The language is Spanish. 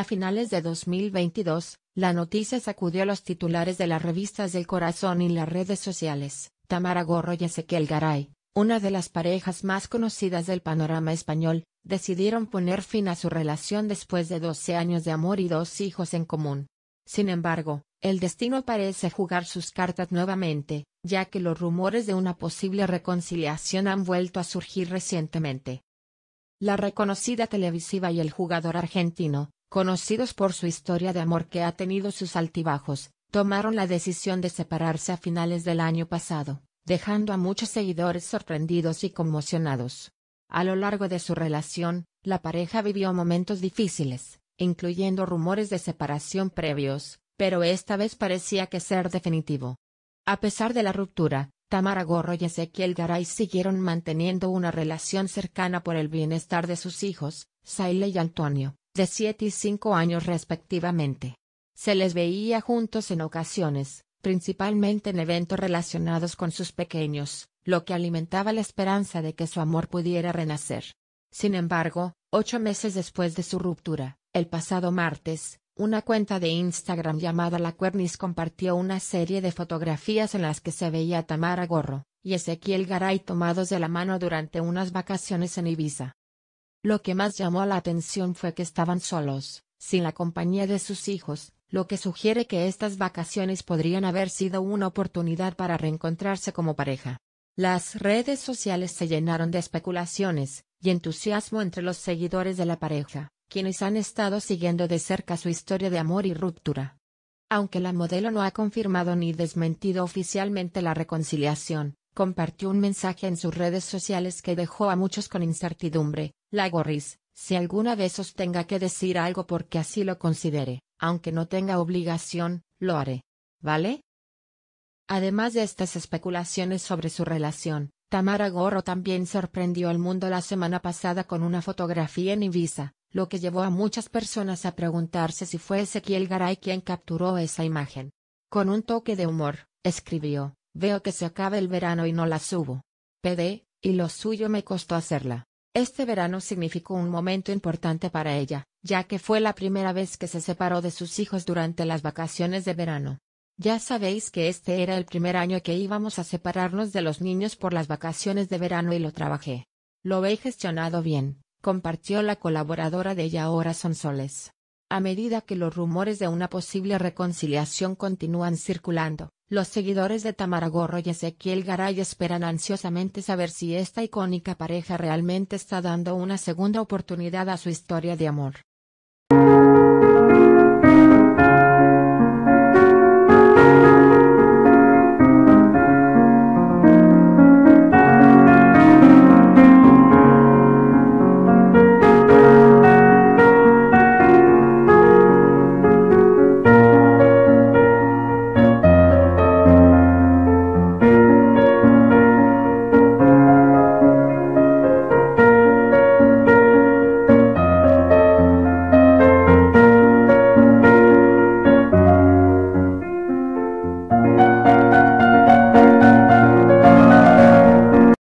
A finales de 2022, la noticia sacudió a los titulares de las revistas del corazón y las redes sociales. Tamara Gorro y Ezequiel Garay, una de las parejas más conocidas del panorama español, decidieron poner fin a su relación después de 12 años de amor y dos hijos en común. Sin embargo, el destino parece jugar sus cartas nuevamente, ya que los rumores de una posible reconciliación han vuelto a surgir recientemente. La reconocida televisiva y el jugador argentino, conocidos por su historia de amor que ha tenido sus altibajos, tomaron la decisión de separarse a finales del año pasado, dejando a muchos seguidores sorprendidos y conmocionados. A lo largo de su relación, la pareja vivió momentos difíciles, incluyendo rumores de separación previos, pero esta vez parecía que ser definitivo. A pesar de la ruptura, Tamara Gorro y Ezequiel Garay siguieron manteniendo una relación cercana por el bienestar de sus hijos, Saile y Antonio de siete y cinco años respectivamente. Se les veía juntos en ocasiones, principalmente en eventos relacionados con sus pequeños, lo que alimentaba la esperanza de que su amor pudiera renacer. Sin embargo, ocho meses después de su ruptura, el pasado martes, una cuenta de Instagram llamada La Cuernis compartió una serie de fotografías en las que se veía Tamara Gorro y Ezequiel Garay tomados de la mano durante unas vacaciones en Ibiza. Lo que más llamó la atención fue que estaban solos, sin la compañía de sus hijos, lo que sugiere que estas vacaciones podrían haber sido una oportunidad para reencontrarse como pareja. Las redes sociales se llenaron de especulaciones y entusiasmo entre los seguidores de la pareja, quienes han estado siguiendo de cerca su historia de amor y ruptura. Aunque la modelo no ha confirmado ni desmentido oficialmente la reconciliación, compartió un mensaje en sus redes sociales que dejó a muchos con incertidumbre, la gorris, si alguna vez os tenga que decir algo porque así lo considere, aunque no tenga obligación, lo haré. ¿Vale? Además de estas especulaciones sobre su relación, Tamara Gorro también sorprendió al mundo la semana pasada con una fotografía en Ibiza, lo que llevó a muchas personas a preguntarse si fue Ezequiel Garay quien capturó esa imagen. Con un toque de humor, escribió, veo que se acaba el verano y no la subo. PD, y lo suyo me costó hacerla. Este verano significó un momento importante para ella, ya que fue la primera vez que se separó de sus hijos durante las vacaciones de verano. Ya sabéis que este era el primer año que íbamos a separarnos de los niños por las vacaciones de verano y lo trabajé. Lo he gestionado bien, compartió la colaboradora de ella ahora son soles. A medida que los rumores de una posible reconciliación continúan circulando, los seguidores de Tamara Gorro y Ezequiel Garay esperan ansiosamente saber si esta icónica pareja realmente está dando una segunda oportunidad a su historia de amor.